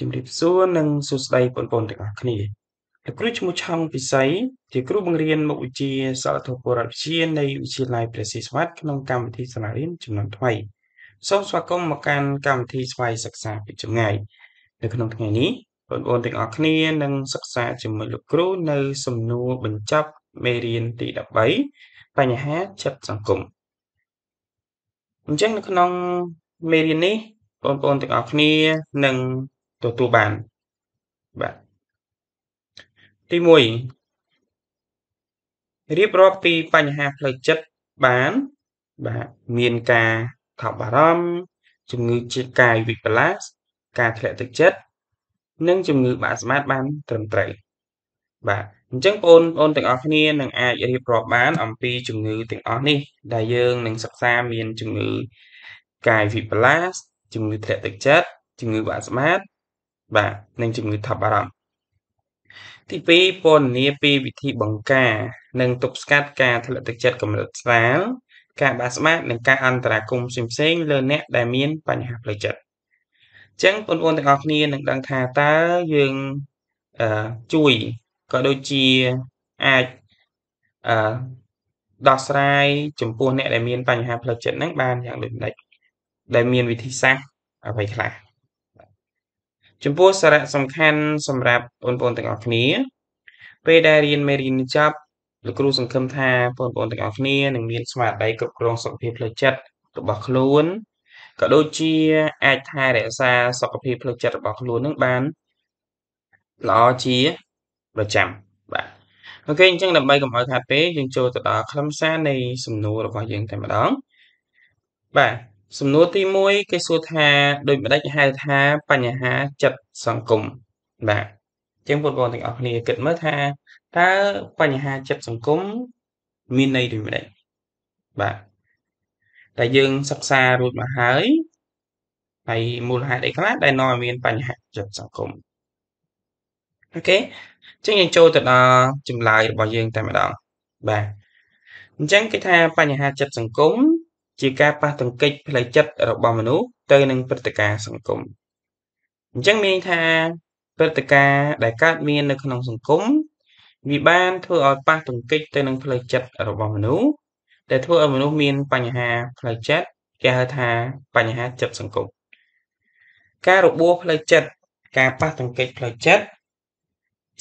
ជំរាបសួរនិងសួស្តីបងប្អូនទាំងអស់គ្នាលោកគ្រូឈ្មោះឆောင်းពិសីជាគ្រូបង្រៀនមុខវិជ្ជាសាស្ត្រធពលរដ្ឋវិទ្យានៃវិទ្យាល័យព្រះសីស្វាត់ក្នុងកម្មវិធីសាលារៀនចំនួនថ្មីសូមស្វាគមន៍មកកាន់កម្មវិធីស្វ័យសិក្សាពីចម្ងាយនៅក្នុងថ្ងៃនេះបងប្អូនទាំងអស់គ្នានឹងសិក្សាជាមួយលោកគ្រូនៅសំណួរបញ្ចប់មេរៀនទី13បញ្ហាចិត្តសង្គមអញ្ចឹងនៅក្នុងមេរៀននេះបងប្អូនទាំងអស់គ្នានឹងទទួលបានបាទទី1រៀបរាប់ពីបញ្ហាផ្លូវចិត្តបានបាទមានការថប់បារម្ភជំងឺជាតិកាយវិបលាសការធ្លាក់ទឹកចិត្តនិងជំងឺបាក់ស្មាតបានត្រឹមត្រូវបាទអញ្ចឹងបងប្អូនទាំងអស់គ្នានឹងអាចរៀបរាប់បានអំពីជំងឺទាំងអស់នេះដែលយើងនឹងសិក្សាមានជំងឺកាយវិបលាសជំងឺធ្លាក់ទឹកចិត្តជំងឺបាក់ស្មាតបាទនិងជំងឺថប់បារម្ភទី2ពលនីពីវិធីបង្ការនិងទប់ស្កាត់ការធ្លាក់ទឹកចិត្តកម្រិតស្រាលការបាក់ស្មាតនិងការអន្តរាគមន៍ផ្សេងៗលើ អ្នកដែលមានបញ្ហាផ្លូវចិត្តអញ្ចឹងបងប្អូនទាំងអស់គ្នានឹងដឹងថាតើយើងអឺជួយក៏ដូចជាអាចអឺដោះស្រាយចំពោះអ្នកដែលមានបញ្ហាផ្លូវចិត្តហ្នឹងបានយ៉ាងដូចម្ដេចដែលមានវិធីសាស្ត្រអ្វីខ្លះចំពោះសារៈសំខាន់សម្រាប់បងប្អូនទាំងអស់គ្នាពេលដែលរៀនមេរៀននេះចប់លោកគ្រូសង្ឃឹមថាបងប្អូនទាំងអស់គ្នានឹងមានស្មារតីគ្រប់គ្រងសុខភាពផ្លូវចិត្តរបស់ខ្លួនក៏ដូចជាអាចថែរក្សាសុខភាពផ្លូវចិត្តរបស់ខ្លួននឹងបានល្អជាប្រចាំបាទអូខេអញ្ចឹងដើម្បីកុំឲ្យខាតពេលយើងចូលទៅដល់ខ្លឹមសារនៃសំណួររបស់យើងតែម្ដងបាទសំណួរទី1គេសួរថា ដូចម្ដេចហៅថាបញ្ហាចិត្តសង្គមបាទចឹងបងប្អូនទាំងអស់គ្នាគិតមើលថាតើបញ្ហាចិត្តសង្គមមានន័យដូចម្ដេចបាទតែយើងសិក្សារួចមកហើយហើយមូលហេតុអីខ្លះដែលនាំឲ្យមានបញ្ហាចិត្តសង្គមអូខេចឹងយើងចូលទៅដល់ចម្លើយរបស់យើងតែម្ដងបាទអញ្ចឹងគេថាបញ្ហាចិត្តសង្គមជាការប៉ះទង្គិចផ្លូវចិត្តរបស់មនុស្សទៅនឹងព្រឹត្តិការណ៍សង្គមអញ្ចឹងមានថាព្រឹត្តិការណ៍ដែលកើតមាននៅក្នុងសង្គមវាបាន ធ្វើឲ្យប៉ះទង្គិចទៅនឹងផ្លូវចិត្តរបស់មនុស្សដែល ធ្វើឲ្យមនុស្សមានបញ្ហាផ្លូវចិត្តគេហៅថាបញ្ហាចិត្តសង្គមការរបួសផ្លូវចិត្តការប៉ះទង្គិចផ្លូវចិត្ត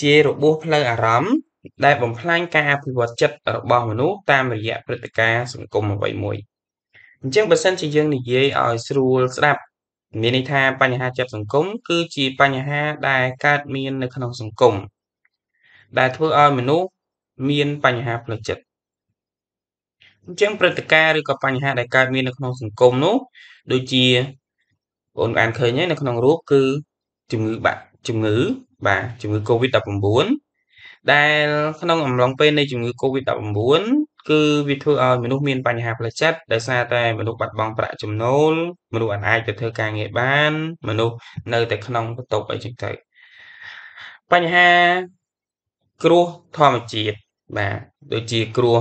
ជារបួសផ្លូវអារម្មណ៍ដែលបំផ្លាញការអភិវឌ្ឍចិត្តរបស់មនុស្សតាមរយៈព្រឹត្តិការណ៍សង្គមអ្វីមួយអញ្ចឹងបើសិនជាយើងនិយាយឲ្យស្រួលស្ដាប់មានន័យថាបញ្ហាចិត្តសង្គមគឺជាបញ្ហា ដែលកើតមាន នៅក្នុងសង្គមដែលធ្វើឲ្យមនុស្សមានបញ្ហាផ្លូវចិត្តអញ្ចឹងព្រឹត្តិការណ៍ឬក៏បញ្ហាដែលកើតមាននៅក្នុងសង្គមនោះ ដូចជាបងបានឃើញហើយនៅក្នុងរូបគឺជំងឺបាក់ជំងឺបាទជំងឺ Covid-19 ដែល ក្នុងអំឡុងពេលនៃជំងឺ Covid-19 គឺវាធ្វើឲ្យមនុស្សមានបញ្ហាផ្លូវចិត្តដោយសារតែ មនុស្សបាត់បង់ប្រាក់ចំណូលមនុស្សអាចទៅធ្វើការងារបាន មនុស្សនៅតែក្នុងបន្ទុកអីចឹងទៅបញ្ហា គ្រោះធម្មជាតិបាទដូចជាគ្រោះ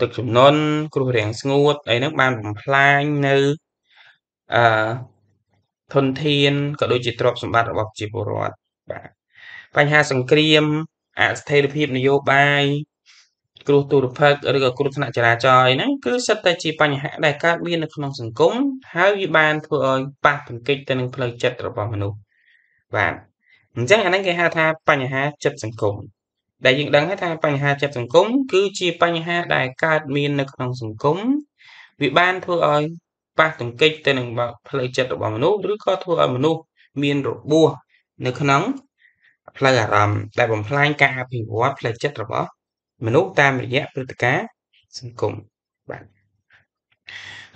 ទឹកជំនន់គ្រោះរាំងស្ងួតអីហ្នឹងបានបំផ្លាញនៅអឺធនធានក៏ដូចជាទ្រព្យសម្បត្តិរបស់ប្រជាពលរដ្ឋបាទបញ្ហាសង្គ្រាមអស្ថិរភាពនយោបាយគ្រោះទុរភិក្សឬក៏គ្រោះថ្នាក់ចរាចរណ៍អីហ្នឹងគឺសិតតែជា បញ្ហាដែលកើតមាននៅក្នុងសង្គមហើយវាបានធ្វើឲ្យប៉ះទង្គិចទៅនឹងផ្លូវចិត្តរបស់មនុស្សបាទអញ្ចឹងអាហ្នឹងគេហៅថាបញ្ហាចិត្តសង្គមដែលយើងដឹងថា បញ្ហាចិត្តសង្គមគឺជា បញ្ហាដែលកើតមាននៅក្នុងសង្គមវាបានធ្វើឲ្យប៉ះទង្គិចទៅនឹងផ្លូវចិត្តរបស់មនុស្សឬក៏ធ្វើឲ្យមនុស្សមានរបួសនៅក្នុង ផ្លូវអារម្មណ៍ដែលបំផ្លាញការអភិវឌ្ឍផ្លូវចិត្តរបស់មនុស្សតាមរយៈព្រឹត្តិការណ៍សង្គមបាទ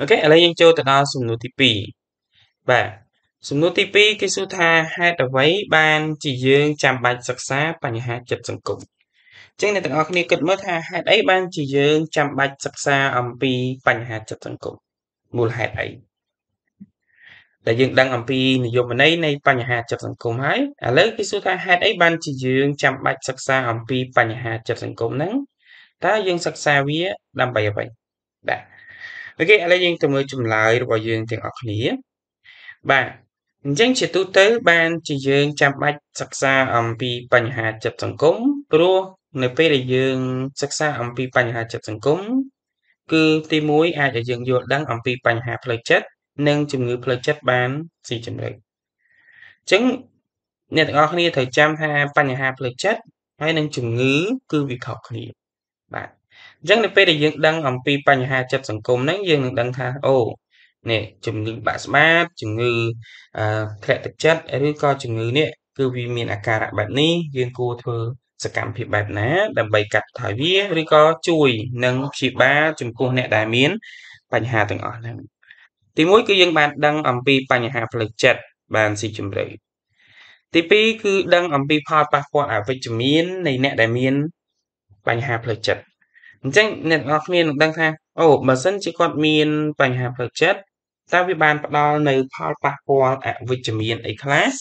អូខេឥឡូវយើងចូលទៅដល់សំណួរទី2បាទសំណួរទី2គេសួរថាហេតុអ្វី បានជាយើងចាំបាច់សិក្សាបញ្ហាចិត្តសង្គមចឹងអ្នកទាំងអស់គ្នាគិតមើលថាហេតុអីបានជាយើងចាំបាច់សិក្សា អំពី បញ្ហាចិត្តសង្គមមូលហេតុអីដែលយើងដឹងអំពីនិយមន័យនៃបញ្ហាចិត្តសង្គមហើយឥឡូវគេសួរថាហេតុអីបានជាយើងចាំបាច់សិក្សាអំពីបញ្ហាចិត្តសង្គមហ្នឹងតើយើងសិក្សាវាដើម្បីអ្វីបាទអូខេឥឡូវយើងទៅមើលចម្លើយរបស់យើងទាំងអស់គ្នាបាទអញ្ចឹងជាទូទៅ បានជាយើងចាំបាច់សិក្សាអំពីបញ្ហាចិត្តសង្គមព្រោះនៅពេលដែលយើងសិក្សាអំពីបញ្ហាចិត្តសង្គមគឺទី1អាចឲ្យយើងយល់ដឹង អំពីបញ្ហាផ្លូវចិត្តនិងជំងឺផ្លូវចិត្តបានស៊ីជម្រៅអញ្ចឹងអ្នកទាំងអស់គ្នាត្រូវចាំថាបញ្ហាផ្លូវចិត្តហើយនិងជំងឺគឺវាខុសគ្នាបាទអញ្ចឹងនៅពេលដែលយើងដឹង អំពីបញ្ហាចិត្តសង្គមហ្នឹងយើងនឹងដឹងថាអូនេះជំងឺបាក់ស្បាតជំងឺអឺធ្លាក់ទឹកចិត្តឬក៏ជំងឺនេះគឺវាមានអាការៈបែបនេះយើងគួរធ្វើសកម្មភាពបែបណា ដើម្បីកាត់បន្ថយវាឬក៏ជួយនឹងព្យាបាលចំពោះអ្នកដែលមានបញ្ហាទាំងអស់ហ្នឹងទី1គឺយើង បានដឹងអំពីបញ្ហាផ្លូវចិត្តបានស៊ីជម្រៅទី2គឺដឹងអំពី ផលប៉ះពាល់អវិជ្ជមាននៃអ្នកដែលមានបញ្ហាផ្លូវចិត្តអញ្ចឹងអ្នកនរគ្នានឹងដឹងថាអូបើសិនជាគាត់មានបញ្ហាផ្លូវចិត្តតើវាបានផ្ដល់នៅផលប៉ះពាល់អវិជ្ជមានអីខ្លះ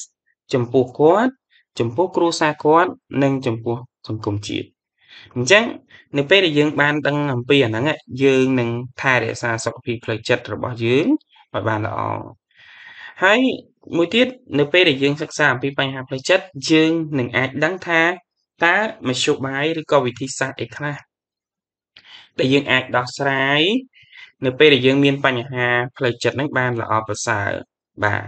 ចំពោះគាត់ចំពោះគ្រួសារគាត់និង ចំពោះសង្គមជាតិអញ្ចឹងនៅពេលដែលយើង បានដឹងអំពីអាហ្នឹងយើងនឹងថែរក្សាសុខភាពផ្លូវចិត្តរបស់យើងឲ្យបានល្អហើយមួយទៀតនៅពេលដែលយើងសិក្សាអំពីបញ្ហាផ្លូវចិត្តយើងនឹងអាចដឹងថាតើមធ្យោបាយឬក៏វិធីសាស្ត្រអីខ្លះដែលយើងអាចដោះស្រាយនៅពេលដែលយើងមានបញ្ហាផ្លូវចិត្តហ្នឹងបានល្អប្រសើរបាទ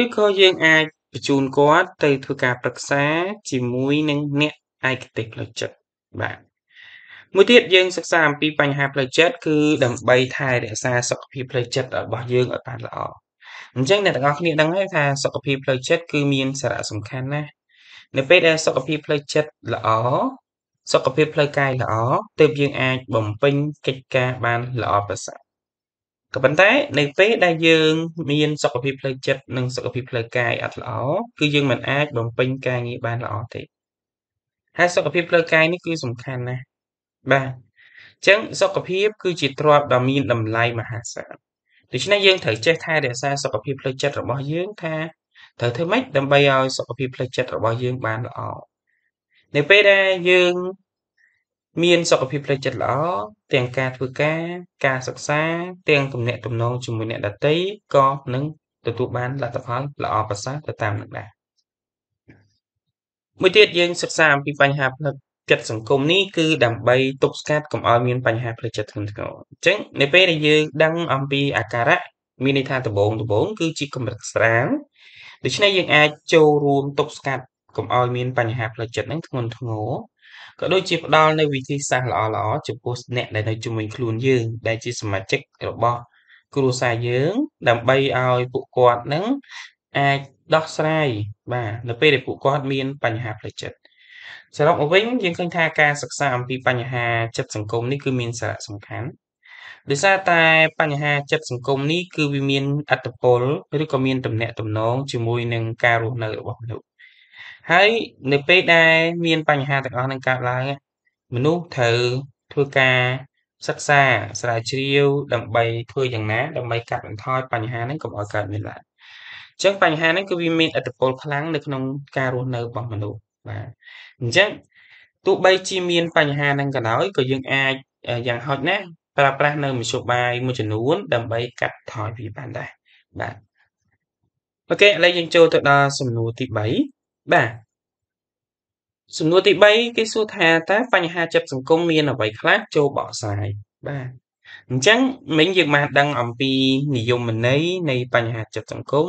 ឬក៏យើងអាចបញ្ជូនគាត់ ទៅធ្វើការប្រឹក្សាជាមួយនឹងអ្នកឯកទេសផ្លូវចិត្តបាទមួយទៀតយើងសិក្សាអំពីបញ្ហាផ្លូវចិត្តគឺដើម្បីថែរក្សាសុខភាពផ្លូវចិត្តរបស់យើងឲ្យបានល្អអញ្ចឹងអ្នកទាំងអស់គ្នាដឹងហើយថាសុខភាពផ្លូវចិត្តគឺមានសារៈសំខាន់ណាស់នៅពេលដែលសុខភាពផ្លូវចិត្តល្អសុខភាពផ្លូវកាយល្អទើបយើងអាចបំពេញកិច្ចការបានល្អប្រសើរក៏ប៉ុន្តែនៅពេលដែលយើង មានសុខភាពផ្លូវចិត្តនិងសុខភាពផ្លូវកាយអត់ល្អគឺយើងមិនអាចបំពេញការងារបានល្អទេហើយសុខភាពផ្លូវកាយនេះគឺសំខាន់ណាស់បាទអញ្ចឹងសុខភាព គឺជាទ្រព្យដ៏មានតម្លៃមហាសាលដូច្នេះយើងត្រូវចេះថែរក្សាសុខភាពផ្លូវចិត្តរបស់យើងថាត្រូវធ្វើម៉េចដើម្បីឲ្យសុខភាពផ្លូវចិត្តរបស់យើងបានល្អនៅពេលដែលយើង មានសុខភាពផ្លូវចិត្តល្អទាំងការធ្វើការការសិក្សាទាំងទំនាក់ទំនងជាមួយអ្នកដទៃក៏នឹងទទួលបានលទ្ធផលល្អប្រសើរទៅតាមនឹងដែរមួយទៀតយើងសិក្សាអំពីបញ្ហាផ្លឹកចិត្តសង្គមនេះគឺដើម្បីទប់ស្កាត់កុំឲ្យមានបញ្ហាផ្លូវចិត្តធ្ងន់ធ្ងរអញ្ចឹងនៅពេលដែលយើងដឹងអំពីអាការៈមានន័យថាដំបងដំបងគឺជាកម្រិតស្រាលដូច្នេះយើងអាចចូលរួមទប់ស្កាត់កុំឲ្យមានបញ្ហាផ្លូវចិត្តហ្នឹងធ្ងន់ធ្ងរក៏ដូចជាផ្ដល់នៅវិធីសាស្ត្រល្អល្អចំពោះអ្នកដែលនៅជាមួយខ្លួនយើង ដែលជាសមាជិករបស់គ្រួសារយើង ដើម្បីឲ្យពួកគាត់នឹងអាចដោះស្រាយបាទនៅពេលដែលពួកគាត់មាន បញ្ហាផ្លូវចិត្តសរុបមកវិញយើងឃើញថាការសិក្សាអំពីបញ្ហាចិត្តសង្គមនេះគឺមានសារៈសំខាន់ដោយសារតែបញ្ហាចិត្តសង្គមនេះគឺវាមានអត្តពលឬក៏មានទំនាក់ទំនងជាមួយនឹងការរស់នៅរបស់មនុស្សហើយនៅពេលដែលមានបញ្ហាទាំងអស់នឹងកើតឡើងមនុស្សត្រូវធ្វើការសិក្សាស្រាវជ្រាវដើម្បីធ្វើយ៉ាងណាដើម្បីកាត់បន្ថយបញ្ហាហ្នឹងកុំឲ្យកើតមានឡើងអញ្ចឹងបញ្ហាហ្នឹងគឺវាមានអត្តពលខ្លាំងនៅក្នុងការរស់នៅរបស់មនុស្សបាទអញ្ចឹងទោះបីជាមាន បញ្ហា នឹងក៏ដោយក៏យើងអាចយ៉ាងហោចណាស់ប្រើប្រាស់នៅមធ្យោបាយមួយចំនួន ដើម្បីកាត់ថយវាបានដែរបាទអូខេឥឡូវយើងចូលទៅដល់សំណួរទី3បាទសំណួរទី3គេសួរថាតើបញ្ហាចិត្តសង្គមមានអ្វីខ្លះចូលបកស្រាយបាទអញ្ចឹងមិញយើងបានដឹងអំពីនិយមន័យនៃ បញ្ហាចិត្តសង្គម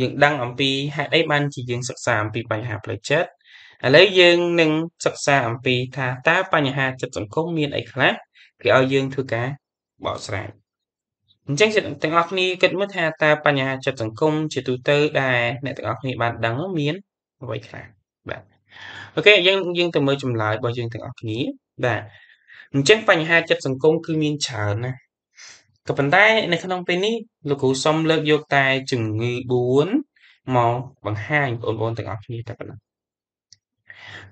យើងដឹងអំពីហេតុអីបានជាយើងសិក្សាអំពីបញ្ហាផ្លូវចិត្តឥឡូវយើងនឹងសិក្សាអំពីថាតើបញ្ហាចិត្តសង្គមមានអីខ្លះគេឲ្យយើងធ្វើការបកស្រាយអញ្ចឹងទាំងអស់គ្នាគិតមើលថាតើបញ្ហាចិត្តសង្គមជាទូទៅដែលអ្នកទាំងអស់គ្នាបានដឹងមានអ្វីខ្លះបាទអូខេយើងយើងទៅមើលចម្លើយរបស់យើងទាំងអស់គ្នាបាទអញ្ចឹងបញ្ហាចិត្តសង្គមគឺមានច្រើនណាក៏ប៉ុន្តែនៅក្នុងពេលនេះលោកគ្រូសុំលើកយកតែជំងឺ4មកបង្ហាញបងប្អូនទាំងអស់គ្នាតែប៉ុណ្ណឹង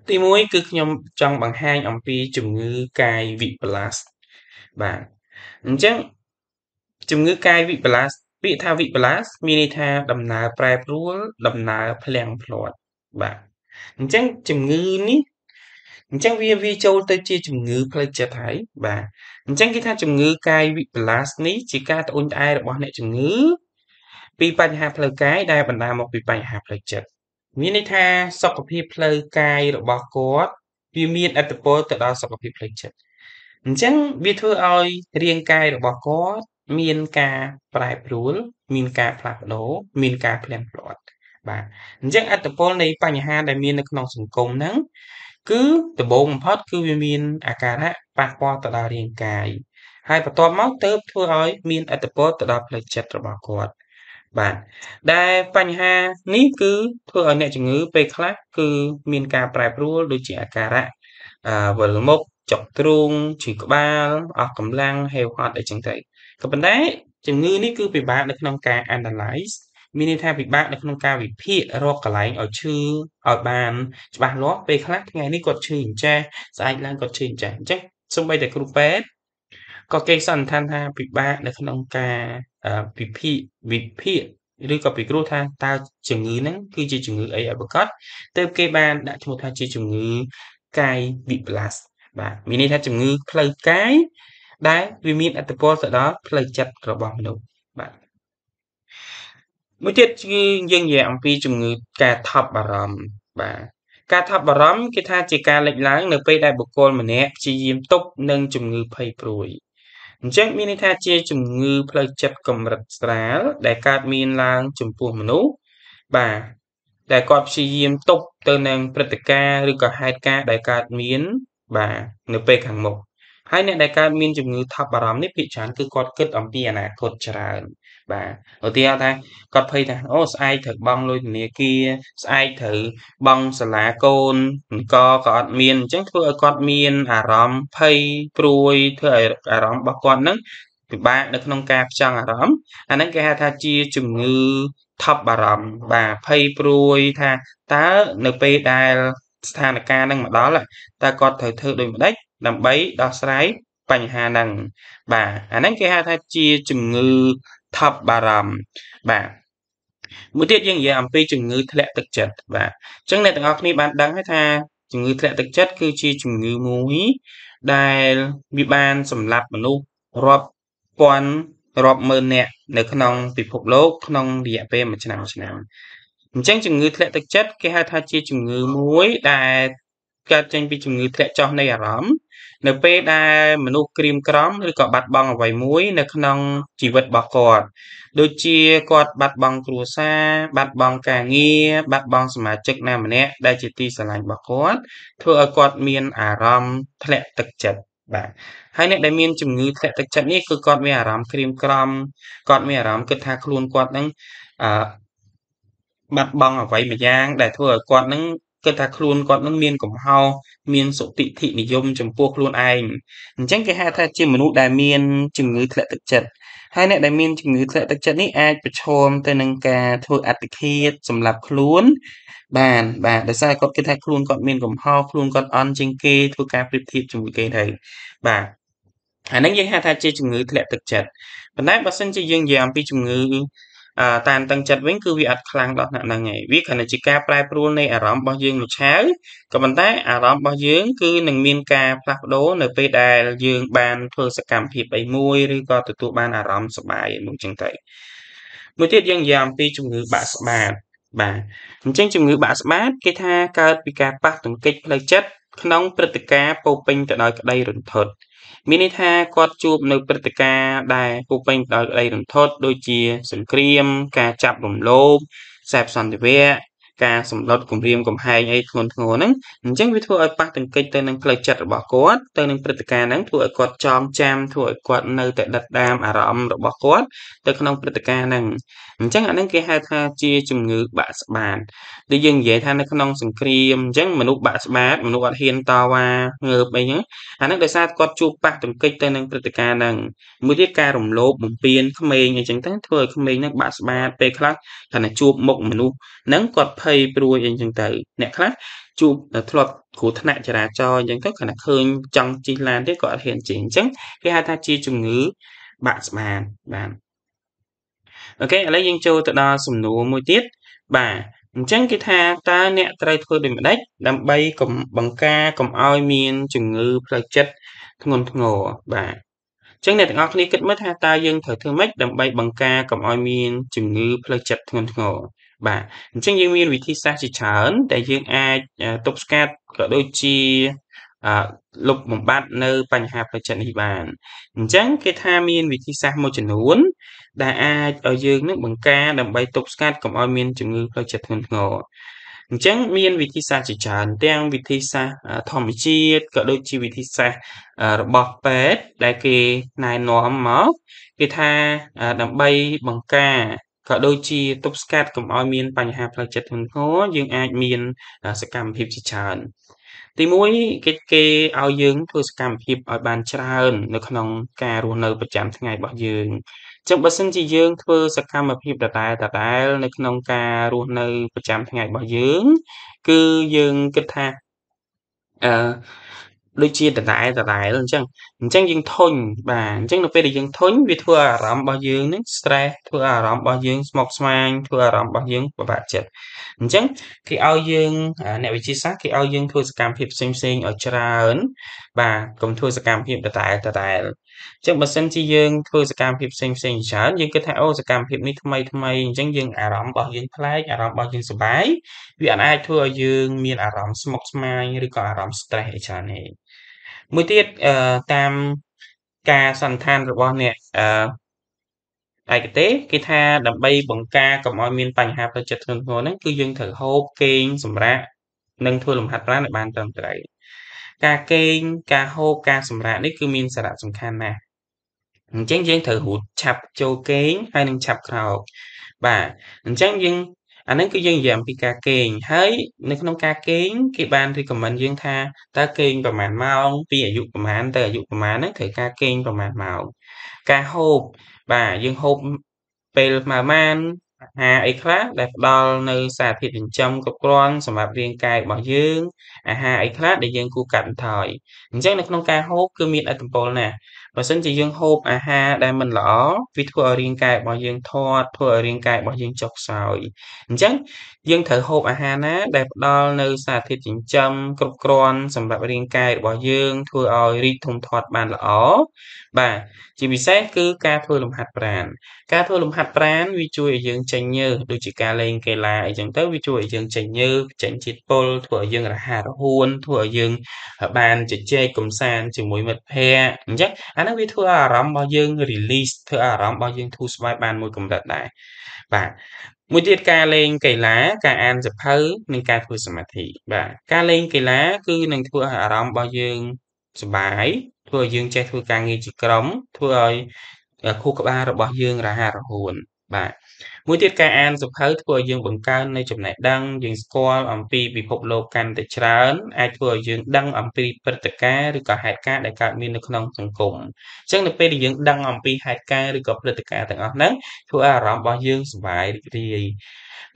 ទី1គឺខ្ញុំចង់បង្ហាញអំពីជំងឺកាយវិបលាសបាទអញ្ចឹង ជំងឺកាយវិបលាសពាក្យថាវិបលាស មានន័យថាដំណើរប្រែប្រួល ដំណើរភ្លាំងភ្លាត់បាទអញ្ចឹងជំងឺនេះអញ្ចឹងវាវាចូលទៅជាជំងឺ ផ្លូវចិត្តហើយបាទអញ្ចឹងគេថាជំងឺកាយវិបលាសនេះជាការត្អូញត្អែរបស់អ្នកជំងឺពីបញ្ហា ផ្លូវកាយដែលបណ្ដាលមកពីបញ្ហាផ្លូវចិត្តមានន័យថាសុខភាពផ្លូវកាយរបស់គាត់វាមានឥទ្ធិពលទៅដល់សុខភាពផ្លូវចិត្តអញ្ចឹងវាធ្វើឲ្យរាងកាយរបស់គាត់មានការប្រែប្រួលមានការ ផ្លាស់ប្ដូរមានការផ្លានផ្លាត់បាទអញ្ចឹងអត្តពលនៃបញ្ហាដែលមាននៅក្នុង សង្គមហ្នឹងគឺដំបូងបំផុត គឺវាមានអាការៈប៉ះពាល់ទៅដល់រាងកាយហើយបន្ទាប់មកទៅ ធ្វើឲ្យមានអត្តពលទៅដល់ផ្លូវចិត្តរបស់គាត់បាទដែលបញ្ហានេះគឺធ្វើឲ្យអ្នកជំងឺពេលខ្លះគឺមានការប្រែប្រួលដូចជាអាការៈវិលមុខចុកទ្រូងឈឺក្បាលអស់កម្លាំងហេវហត់អីចឹងទៅក៏ប៉ុន្តែជំងឺនេះគឺពិបាកនៅក្នុងការ analyze មានន័យថាពិបាកនៅក្នុងការវិភាគរកកន្លែងឲ្យឈឺឲ្យបានច្បាស់លាស់ពេលខ្លះថ្ងៃនេះគាត់ឈឺអញ្ចេះស្អែកឡើងគាត់ឈឺអញ្ចេះអញ្ចេះសូម្បីតែគ្រូពេទ្យក៏គេសន្និដ្ឋានថាពិបាកនៅក្នុងការពិភាកវិភាកឬក៏ពិគ្រោះថា តើជំងឺហ្នឹងគឺជាជំងឺអីឲ្យប្រកាសទៅគេបានដាក់ឈ្មោះថា ជាជំងឺកាយវិប្លាសបាទមានន័យថាជំងឺផ្លូវកាយដែលវាមានអត្តពលទៅដល់ផ្លូវចិត្តរបស់មនុស្សបាទមួយទៀតគឺយើងនិយាយអំពីជំងឺការថប់បារម្ភបាទការថប់បារម្ភគេថាជាការលេចឡើងនៅពេលដែលបុគ្គលម្នាក់ព្យាយាមទប់នឹងជំងឺភ័យព្រួយអញ្ចឹងមានន័យថាជា ជំងឺផ្លូវចិត្តកម្រិតស្រាលដែលកើតមានឡើងចំពោះមនុស្សបាទដែលគាត់ព្យាយាមទប់ទៅនឹងព្រឹត្តិការណ៍ឬក៏ហេតុការណ៍ដែលកើតមានបាទនៅពេលខាងមុខហើយអ្នកដែលកើតមានជំងឺថប់បារម្ភនេះភាគច្រើនគឺគាត់គិតអំពីអនាគតច្រើនបាទឧទាហរណ៍ថាគាត់ភ័យថា អូស្អែកត្រូវបង់លុយធនាគារស្អែកត្រូវបង់សាលាកូនអង្គក៏អត់មានអញ្ចឹងធ្វើឲ្យគាត់មានអារម្មណ៍ភ័យព្រួយធ្វើឲ្យអារម្មណ៍របស់គាត់នឹងពិបាកនៅក្នុងការផ្ចង់អារម្មណ៍អាហ្នឹងគេហៅថាជាជំងឺថប់បារម្ភបាទភ័យព្រួយថាតើនៅពេលដែល ស្ថានភាពហ្នឹងមកដល់តើគាត់ត្រូវធ្វើដូចម្ដេចដើម្បីដោះស្រាយបញ្ហាហ្នឹងបាទអាហ្នឹងគេហៅថាជាជំងឺថប់បារម្ភបាទមួយទៀតយើងនិយាយអំពីជំងឺធ្លាក់ទឹកចិត្តបាទអញ្ចឹងអ្នកទាំងអស់គ្នាបានដឹងហើយថាជំងឺធ្លាក់ទឹកចិត្តគឺជាជំងឺមួយដែលវាបានសម្លាប់មនុស្សរាប់ពាន់រាប់ម៉ឺននាក់នៅ ក្នុងពិភពលោកក្នុងរយៈពេលមួយឆ្នាំឆ្នាំអញ្ចឹងជំងឺ ធ្លាក់ទឹកចិត្តគេហៅថាជាជំងឺ មួយដែលកើតចេញពីជំងឺធ្លាក់ចុះនៃអារម្មណ៍នៅពេលដែលមនុស្សក្រៀមក្រំឬក៏បាត់បង់អ្វីមួយ នៅក្នុងជីវិតរបស់គាត់ដូចជាគាត់បាត់បង់គ្រួសារបាត់បង់ការងារបាត់បង់សមាជិកណាម្នាក់ដែលជាទីស្រឡាញ់របស់គាត់ធ្វើឲ្យគាត់មានអារម្មណ៍ធ្លាក់ទឹកចិត្តបាទហើយអ្នក ដែលមានជំងឺធ្លាក់ទឹកចិត្តនេះគឺគាត់មានអារម្មណ៍ក្រៀមក្រំគាត់មានអារម្មណ៍គិតថាខ្លួនគាត់នឹងអឺបាត់បង់អ្វីមួយយ៉ាង ដែលធ្វើឲ្យគាត់នឹងគិតថាខ្លួនគាត់នឹងមានកំហោមានសុតិធិនិយមចំពោះខ្លួនឯងអញ្ចឹងគេហៅថាជាមនុស្សដែលមានជំងឺធ្លាក់ទឹកចិត្តហើយអ្នកដែលមានជំងឺធ្លាក់ទឹកចិត្តនេះអាចប្រឈមទៅនឹងការធ្វើអត្តឃាតសម្រាប់ខ្លួន បាន បាទដោយសារគាត់គិតថាខ្លួនគាត់មានកំហុសខ្លួនគាត់អន់ជាងគេ ធ្វើការប្រៀបធៀបជាមួយគេទៅបាទអានឹងយើងហៅថាជាជំងឺធ្លាក់ទឹកចិត្តប៉ុន្តែបើសិនជាយើងនិយាយអំពីជំងឺតានតឹងចិត្តវិញគឺវាអត់ខ្លាំងដល់ថ្នាក់ហ្នឹងឯងវាគ្រាន់តែជាការប្រែប្រួលនៃអារម្មណ៍របស់យើងមួយឆាវក៏ប៉ុន្តែអារម្មណ៍របស់យើងគឺនឹងមានការផ្លាស់ប្ដូរនៅ ពេលដែលយើង បានធ្វើសកម្មភាពអីមួយឬក៏ទទួលបានអារម្មណ៍សុបាយមួយចឹងទៅមួយទៀតយើងនិយាយអំពីជំងឺ បាក់ស្បាតបាទអញ្ចឹងជំងឺបាក់ស្បាតគេថា កើតពីការប៉ះទង្គិចផ្លូវចិត្តក្នុងព្រឹត្តិការណ៍ពោពេញទៅដោយក្តីរន្ធត់មានន័យថាគាត់ជួប នៅព្រឹត្តិការណ៍ដែលពុពេញដោយក្តីរន្ធត់ដូចជាសង្គ្រាម ការចាប់រំលោភខ្សែសន្តិវៈការសម្លុតគំរាមកំហែងអីធ្ងន់ធ្ងរហ្នឹងអញ្ចឹងវាធ្វើឲ្យប៉ះទង្គិចទៅនឹងផ្លូវចិត្តរបស់គាត់ទៅនឹងព្រឹត្តិការណ៍ហ្នឹងធ្វើឲ្យគាត់ចងចាំធ្វើឲ្យគាត់នៅតែដិតដាមអារម្មណ៍របស់គាត់ទៅក្នុងព្រឹត្តិការណ៍ហ្នឹងអញ្ចឹងអាហ្នឹងគេហៅថាជាជំងឺបាក់ស្បាតដូចយើងនិយាយថានៅក្នុងសង្គ្រាមអញ្ចឹងមនុស្សបាក់ស្បាតមនុស្សអត់ហ៊ានតវ៉ាងើបអីហ្នឹងអាហ្នឹងដោយសារគាត់ជួបប៉ះទង្គិចទៅនឹងព្រឹត្តិការណ៍ហ្នឹងមួយទៀតការរំលោភបំពានក្មេងអីចឹងទៅធ្វើឲ្យក្មេងហ្នឹងបាក់ស្បាតពេលខ្លះគាត់ជួបមុខមនុស្សហ្នឹងគាត់ភយព្រួយអីចឹងទៅអ្នកខ្លះជួបធ្លាប់គ្រោះថ្នាក់ចរាចរណ៍អញ្ចឹងទៅគណៈឃើញចង់ជិះឡានទេក៏អត់ហ៊ានជិះអញ្ចឹងគេហៅថាជាជំងឺបាក់ស្បានបាទអូខេឥឡូវយើងចូលទៅដល់សំណួរមួយទៀតបាទអញ្ចឹងគេថាតើអ្នកត្រូវធ្វើដូចម្ដេចដើម្បីកុំបង្ការកុំឲ្យមានជំងឺផ្លូវចិត្តធ្ងន់ធ្ងរបាទចឹងអ្នកទាំងអស់គ្នាគិតមើលថាតើយើងត្រូវធ្វើម៉េចដើម្បី បង្ការកុំឲ្យមានជំងឺផ្លូវចិត្តធ្ងន់ធ្ងរបាទអញ្ចឹងយើងមានវិធីសាស្ត្រជាច្រើនដែលយើងអាចទប់ស្កាត់ក៏ដូចជាអឺលុបបំបត្តិនៅបញ្ហាប្រជានេះបានអញ្ចឹងគេថាមានវិធីសាស្ត្រមួយចំនួនដែលអាចឲ្យយើងនឹងបង្ការដើម្បីទប់ស្កាត់កុំឲ្យមានជំងឺផ្លូវចិត្តធ្ងន់ធ្ងរអញ្ចឹងមានវិធីសាស្ត្រជាច្រើន ទាំងវិធីសាស្ត្រធម្មជាតិក៏ដូចជាវិធីសាស្ត្ររបស់ពេទ្យដែលគេណែនាំមកគេថាដើម្បីបង្ការក៏ដូចជាទប់ស្កាត់កុំឲ្យមានបញ្ហាផ្លូវចិត្តធ្ងន់ធ្ងរយើងអាចមាន សកម្មភាពជាច្រើនទី1គេគេឲ្យយើង ធ្វើសកម្មភាពឲ្យបានច្រើននៅក្នុងការរស់នៅប្រចាំថ្ងៃរបស់យើងចឹងបើសិនជាយើងធ្វើសកម្មភាពដដែលដដែលនៅក្នុងការរស់នៅប្រចាំថ្ងៃរបស់យើង គឺយើងគិតថាអឺដូចជាដដែលដដែលអញ្ចឹងអញ្ចឹងយើងធុញបាទអញ្ចឹងនៅពេលដែលយើងធុញវាធ្វើអារម្មណ៍របស់យើងនឹង stress ធ្វើអារម្មណ៍របស់យើងស្មុគស្មាញធ្វើអារម្មណ៍របស់យើងពិបាកចិត្តអញ្ចឹងគេឲ្យយើងអ្នកវិទ្យាសាស្ត្រគេឲ្យយើងធ្វើសកម្មភាពផ្សេងផ្សេងឲ្យច្រើន បាទកុំធ្វើសកម្មភាពតតែតតែអញ្ចឹងបើសិនជាយើងធ្វើសកម្មភាពផ្សេងផ្សេងច្រើនយើងគិតថាអូសកម្មភាពនេះថ្មីថ្មីអញ្ចឹងយើងអារម្មណ៍របស់យើងប្លែកអារម្មណ៍របស់យើងសុបាយវាអាចធ្វើឲ្យយើងមានអារម្មណ៍ស្មុគស្មាញឬក៏អារម្មណ៍ stress អីច្រើនទេមួយទៀតតាមការសន្តានរបស់អ្នកអឯកទេសគេថា ដើម្បីបង្ការកុំឲ្យមានបញ្ហាផ្លូវចិត្តធ្ងន់ធ្ងរហ្នឹងគឺយើងត្រូវហូបគេងសម្រាកនិងធ្វើលំហាត់ប្រាណឲ្យបានត្រឹមត្រូវការគេងការហូបការសម្រាកនេះគឺមានសារៈសំខាន់ណាស់អញ្ចឹងយើងត្រូវរូតឆាប់ចូលគេងហើយនឹងឆាប់ក្រោកបាទអញ្ចឹងយើងអាហ្នឹងគឺយើងនិយាយអំពីការគេងហើយនៅក្នុងការគេងគេបានរីកមិនយើងថាតើគេងប្រហែលម៉ោងពីអាយុប្រហែលទៅអាយុប្រហែលហ្នឹងត្រូវការគេងប្រហែលម៉ោងការហូបបាទយើងហូបពេលប្រហែលអាហារអីខ្លះដែលផ្ដល់នៅសារធាតុចិញ្ចឹមគ្រប់គ្រាន់សម្រាប់រាងកាយរបស់យើងអាហារអីខ្លះដែលយើងគួរកាត់បន្ថយអញ្ចឹងនៅក្នុងការហូបគឺមានអត្ថប្រយោជន៍ណាស់បើសិនជាយើងហូបអាហារដែលមិនល្អវាធ្វើឲ្យរាងកាយរបស់យើងធាត់ធ្វើឲ្យរាងកាយរបស់យើងចុកខ្សោយអញ្ចឹងយើងត្រូវហូបអាហារណាដែលផ្ដល់នៅសារធាតុចិញ្ចឹមគ្រប់គ្រាន់សម្រាប់រាងកាយរបស់យើងធ្វើឲ្យរីកធំធាត់បានល្អបាទជាពិសេសគឺការធ្វើលំហាត់ប្រាណការធ្វើលំហាត់ប្រាណវាជួយឲ្យយើងចេញញើសដូចជាការលេងកីឡាអីចឹងទៅវាជួយឲ្យយើងចេញញើសចេញជាតិពុលធ្វើឲ្យយើងរហ័សរហួនធ្វើឲ្យយើងបានជជែកកំសាន្តជាមួយមិត្តភ័ក្តិអញ្ចឹងអាហ្នឹងវាធ្វើអារម្មណ៍របស់យើង release ធ្វើអារម្មណ៍របស់យើងធូរស្បើយបានមួយកម្រិតដែរបាទមួយទៀតការលេងកីឡាការអានសៀវភៅនិងការធ្វើសមាធិបាទការលេងកីឡាគឺនឹងធ្វើឲ្យអារម្មណ៍របស់យើងសប្បាយធ្វើឲ្យយើងចេះធ្វើការងារជាក្រុមធ្វើឲ្យខួរក្បាលរបស់យើងរហ័សរហួនបាទមួយទៀតការអានសភៅធ្វើឲ្យយើងបង្កើននៃចំណេះដឹងយើងស្គាល់អំពីពិភពលោកកាន់តែច្រើនអាចធ្វើឲ្យយើង ដឹងអំពីព្រឹត្តិការណ៍ឬក៏ហេតុការណ៍ដែលកើតមាននៅក្នុងសង្គមអញ្ចឹងនៅពេលដែលយើងដឹងអំពីហេតុការណ៍ឬក៏ព្រឹត្តិការណ៍ទាំងអស់ហ្នឹងធ្វើឲ្យអារម្មណ៍របស់យើងសប្បាយរីករាយ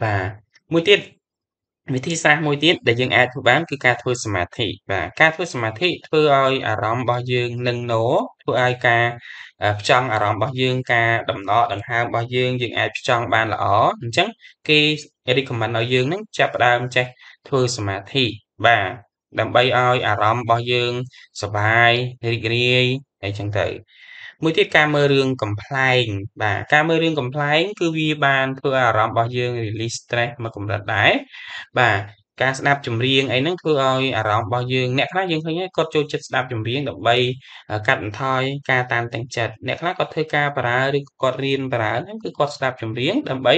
បាទមួយទៀតវិធីសាស្ត្រមួយទៀតដែលយើងអាចធ្វើបានគឺការធ្វើសមាធិបាទការធ្វើសមាធិធ្វើឲ្យអារម្មណ៍របស់យើងនឹងណោធ្វើឲ្យការផ្ចង់អារម្មណ៍របស់យើងការដំណក់ដង្ហើមរបស់យើងយើងអាចផ្ចង់បានល្អអញ្ចឹងគេ recommend ឲ្យយើងនឹងចាប់ផ្ដើមចេះធ្វើសមាធិបាទដើម្បីឲ្យអារម្មណ៍របស់យើងសុបាយរីករាយអីចឹងទៅមួយទៀតការមើលរឿងកំ pl ែងបាទការមើលរឿងកំ pl ែងគឺវាបានធ្វើឲ្យអារម្មណ៍របស់យើង release stress មកកម្រិតដែរបាទការស្ដាប់ចម្រៀងអីហ្នឹងធ្វើឲ្យអារម្មណ៍របស់យើងអ្នកខ្លះយើងឃើញហើយគាត់ចូលចិត្តស្ដាប់ចម្រៀងដើម្បីកាត់បន្ថយការតានតឹងចិត្តអ្នកខ្លះគាត់ធ្វើការបរាឬគាត់រៀនបរាហ្នឹងគឺគាត់ស្ដាប់ចម្រៀងដើម្បី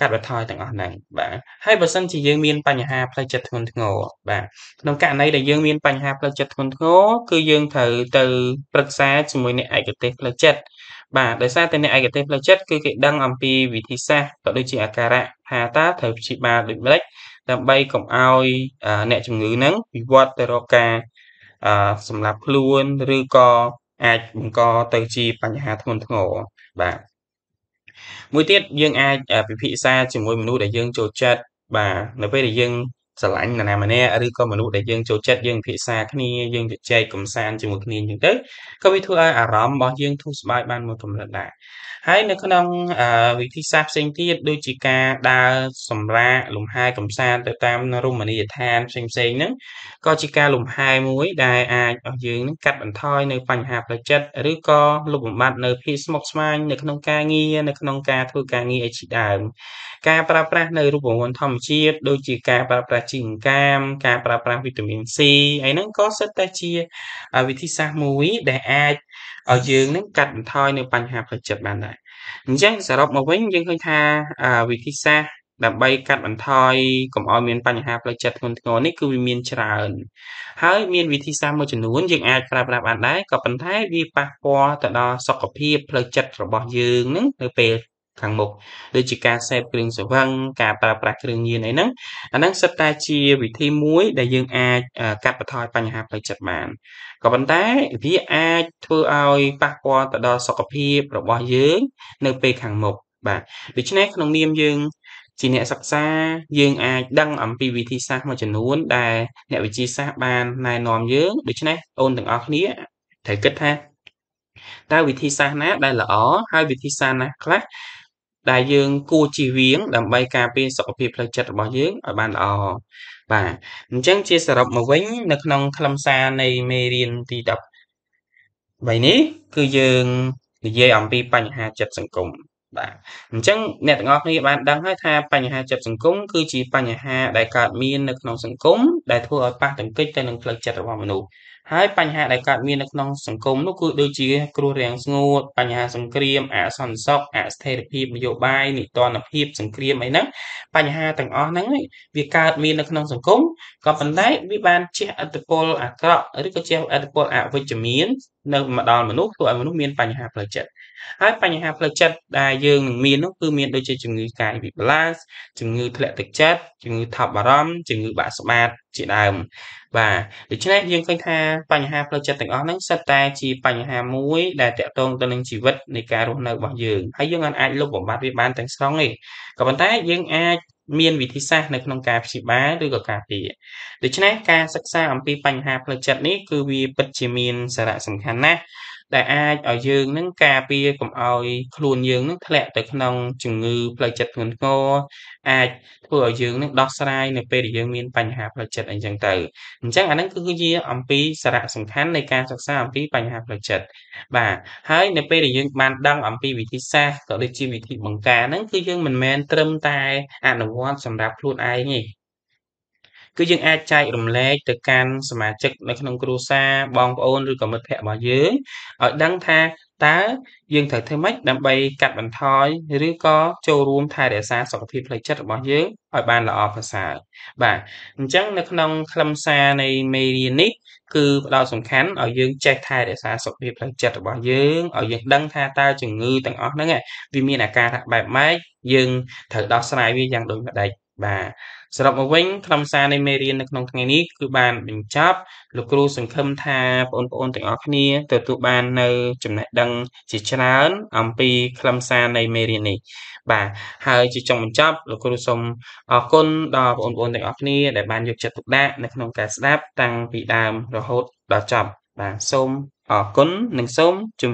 កាត់បន្ថយទាំងអស់ហ្នឹងបាទហើយបើសិនជាយើងមានបញ្ហាផ្លូវចិត្តធ្ងន់ធ្ងរបាទក្នុងករណីដែលយើងមានបញ្ហាផ្លូវចិត្តធ្ងន់ធ្ងរគឺយើងត្រូវទៅប្រឹក្សាជាមួយអ្នកឯកទេសផ្លូវចិត្តបាទដោយសារតែអ្នកឯកទេសផ្លូវចិត្តគឺគេដឹងអំពីវិធីសាស្ត្រក៏ដូចជាអាការៈថាតើត្រូវព្យាបាលដូចម្ដេចដើម្បីកុំឲ្យ អ្នកជំងឺនឹងវិវត្តទៅរកការសម្រាប់ខ្លួនឬក៏អាចបង្កទៅជាបញ្ហាធ្ងន់ធ្ងរបាទមួយទៀតយើង អាចពិភាក្សាជាមួយមនុស្សដែលយើង ចូលចិត្តបាទនៅពេលដែលយើងស្រឡាញ់នរណាម្នាក់ឬក៏មនុស្សដែលយើងចូលចិត្តយើងភាសាគ្នាយើងជជែកកំសាន្តជាមួយគ្នាអញ្ចឹងទៅក៏វាធ្វើឲ្យអារម្មណ៍របស់យើងធូរស្បើយបានមួយកម្រិតដែរហើយនៅក្នុងវិធីសាស្ត្រផ្សេងទៀតដូចជាការដើរសម្រាកលំហែកំសាន្តទៅតាមរមណីយដ្ឋានផ្សេងផ្សេងហ្នឹងក៏ជាការលំហែមួយដែលអាចឲ្យយើងនឹងកាត់បន្ថយនៅបញ្ហាផ្លូវចិត្តឬក៏លុបបំបាត់នៅភាពស្មុគស្មាញនៅក្នុងការងារនៅក្នុងការធ្វើការងារឯជាដើមការប្រើប្រាស់នៅរូបមន្តធម្មជាតិដូចជាការប្រើប្រាស់ជីវកាមការប្រើប្រាស់វីតាមីន C អីហ្នឹងក៏សិតតែជាវិធីសាស្ត្រមួយដែលអាចឲ្យយើងនឹងកាត់បន្ថយនៅបញ្ហាផ្លូវចិត្តបានដែរអញ្ចឹងសរុបមកវិញយើងឃើញថាវិធីសាស្ត្រដើម្បីកាត់បន្ថយកុំឲ្យមានបញ្ហាផ្លូវចិត្តធ្ងន់ធ្ងរនេះគឺវាមានច្រើន ហើយ មានវិធីសាស្ត្រមួយចំនួនយើងអាចប្រើប្រាស់បានដែរក៏ប៉ុន្តែវាប៉ះពាល់ទៅដល់សុខភាពផ្លូវចិត្តរបស់យើងនឹងនៅពេលខាងមុខដូចជាការសេពគ្រឿងស្រវឹងការប្រើប្រាស់គ្រឿងញៀនអីហ្នឹងអាហ្នឹងសិតតែជាវិធីមួយ ដែលយើងអាចកាត់បន្ថយបញ្ហាផ្លូវចិត្តបានក៏ប៉ុន្តែវាអាចធ្វើឲ្យប៉ះពាល់ទៅដល់សុខភាពរបស់យើង នៅពេលខាងមុខបាទដូច្នេះក្នុងនាមយើងជាអ្នកសិក្សាយើងអាចដឹង អំពីវិធីសាស្ត្រមួយចំនួនដែលអ្នកវិទ្យាសាស្ត្របានណែនាំយើងដូច្នេះអូនទាំងអស់គ្នាត្រូវគិតថាតើវិធីសាស្ត្រណាដែលល្អហើយវិធីសាស្ត្រណាខ្លះដែលយើងគួរជៀសវាងដើម្បីការពារសុខភាពផ្លូវចិត្តរបស់យើងឲ្យបានល្អបាទអញ្ចឹងជាសរុបមកវិញនៅក្នុងខ្លឹមសារនៃមេរៀនទី10បីនេះ គឺយើងនិយាយអំពីបញ្ហាចិត្តសង្គមបាទអញ្ចឹងអ្នកទាំងអស់គ្នាបានដឹងហើយថាបញ្ហាចិត្តសង្គមគឺជាបញ្ហាដែលកើតមាននៅក្នុងសង្គមដែលធ្វើឲ្យប៉ះទង្គិចទៅនឹងផ្លូវចិត្តរបស់មនុស្សហើយបញ្ហាដែលកើតមាននៅក្នុងសង្គមនោះគឺដូចជាគ្រោះរាំងស្ងួតបញ្ហាសង្គ្រាមអសន្តិសុខអស្ថិរភាពនយោបាយនីតិរដ្ឋភាពសង្គ្រាមអីហ្នឹងបញ្ហាទាំងអស់ហ្នឹងវាកើតមាននៅក្នុងសង្គមក៏ប៉ុន្តែវាបានជះឥទ្ធិពលអាក្រក់ឬក៏ជះឥទ្ធិពលអវិជ្ជមាន នៅមកដល់មនុស្សធ្វើឲ្យមនុស្សមានបញ្ហាផ្លូវចិត្តហើយបញ្ហាផ្លូវចិត្តដែលយើងនឹងមាននោះគឺមានដូចជាជំងឺកាយវិបលាសជំងឺ ធ្លាក់ទឹកចិត្តជំងឺថប់បារម្ភជំងឺបាក់ស្បាតជាដើមបាទដូច្នេះយើងឃើញថាបញ្ហាផ្លូវចិត្តទាំងអស់ហ្នឹងសិតតែជាបញ្ហាមួយ ដែលតាក់ទងទៅនឹងជីវិតនៃការរស់នៅរបស់យើងហើយយើងអាចលុបបំបាត់វាបានទាំងស្រុងទេក៏ប៉ុន្តែ យើងអាចមានវិធីសាស្ត្រនៅក្នុងការព្យាបាលឬក៏ការពារដូច្នេះការសិក្សាអំពី បញ្ហាផ្លូវចិត្តនេះគឺវាពិតជាមានសារៈសំខាន់ណាស់ដែលអាចឲ្យយើងនឹងការពារកុំឲ្យខ្លួនយើងនឹងធ្លាក់ទៅក្នុងជំងឺផ្លូវចិត្តធ្ងន់ធ្ងរអាចធ្វើឲ្យយើងនឹងដោះស្រាយនៅពេលដែលយើងមានបញ្ហាផ្លូវចិត្តអីចឹងទៅអញ្ចឹងអាហ្នឹងគឺជាអំពីសារៈសំខាន់នៃការសិក្សាអំពីបញ្ហាផ្លូវចិត្តបាទហើយ នៅពេលដែលយើងបានដឹងអំពីវិធីសាស្ត្រក៏ដូចជាវិធីបង្ការហ្នឹងគឺយើងមិនមែនត្រឹមតែអនុវត្តសម្រាប់ខ្លួនឯងទេគឺយើងអាចចែករំលែកទៅកាន់សមាជិកនៅក្នុងគ្រួសារបងប្អូនឬក៏មិត្តភ័ក្តិរបស់យើងឲ្យដឹងថាតើយើងត្រូវធ្វើម៉េចដើម្បីកាត់បន្ថយឬក៏ចូលរួមថែរក្សាសុខភាពផ្លូវចិត្តរបស់យើងឲ្យបានល្អប្រសើរបាទអញ្ចឹងនៅក្នុងខ្លឹមសារនៃមេរៀននេះគឺផ្ដោតសំខាន់ឲ្យយើងចេះថែរក្សាសុខភាពផ្លូវចិត្តរបស់យើងឲ្យយើងដឹងថាតើជំងឺទាំងអស់ហ្នឹងវាមានអាការៈបែបម៉េចយើងត្រូវដោះស្រាយវាយ៉ាងដូចម្ដេចបាទសរុបមកវិញខ្លឹមសារនៃមេរៀននៅក្នុងថ្ងៃនេះគឺបានបញ្ចប់លោកគ្រូសង្ឃឹមថាបងប្អូនទាំងអស់គ្នាទទួលបាននៅចំណេះដឹងជាច្រើនអំពីខ្លឹមសារនៃមេរៀននេះបាទហើយជាចុងបញ្ចប់លោកគ្រូសូមអរគុណដល់បងប្អូនទាំងអស់គ្នាដែលបានយកចិត្តទុកដាក់នៅក្នុងការស្ដាប់តាំងពីដើមរហូតដល់ចប់បាទសូមអរគុណនិងសូមជម្រាប